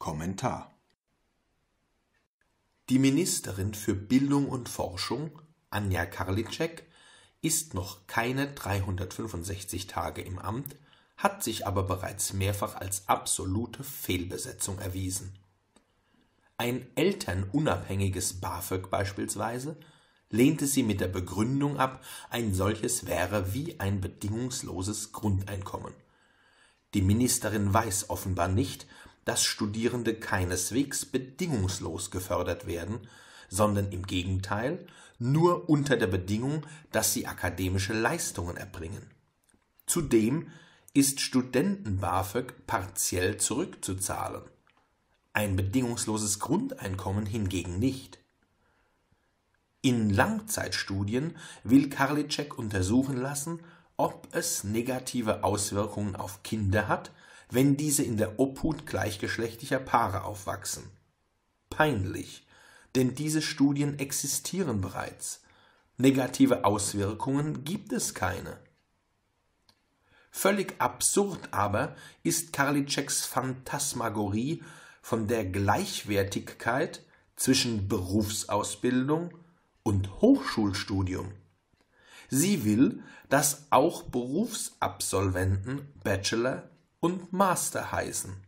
Kommentar Die Ministerin für Bildung und Forschung, Anja Karliczek, ist noch keine 365 Tage im Amt, hat sich aber bereits mehrfach als absolute Fehlbesetzung erwiesen. Ein elternunabhängiges BAföG beispielsweise lehnte sie mit der Begründung ab, ein solches wäre wie ein bedingungsloses Grundeinkommen. Die Ministerin weiß offenbar nicht, dass Studierende keineswegs bedingungslos gefördert werden, sondern im Gegenteil nur unter der Bedingung, dass sie akademische Leistungen erbringen. Zudem ist Studenten-BAföG partiell zurückzuzahlen, ein bedingungsloses Grundeinkommen hingegen nicht. In Langzeitstudien will Karliczek untersuchen lassen, ob es negative Auswirkungen auf Kinder hat, wenn diese in der Obhut gleichgeschlechtlicher Paare aufwachsen. Peinlich, denn diese Studien existieren bereits. Negative Auswirkungen gibt es keine. Völlig absurd aber ist Karliczeks Phantasmagorie von der Gleichwertigkeit zwischen Berufsausbildung und Hochschulstudium. Sie will, dass auch Berufsabsolventen Bachelor, und Master heißen.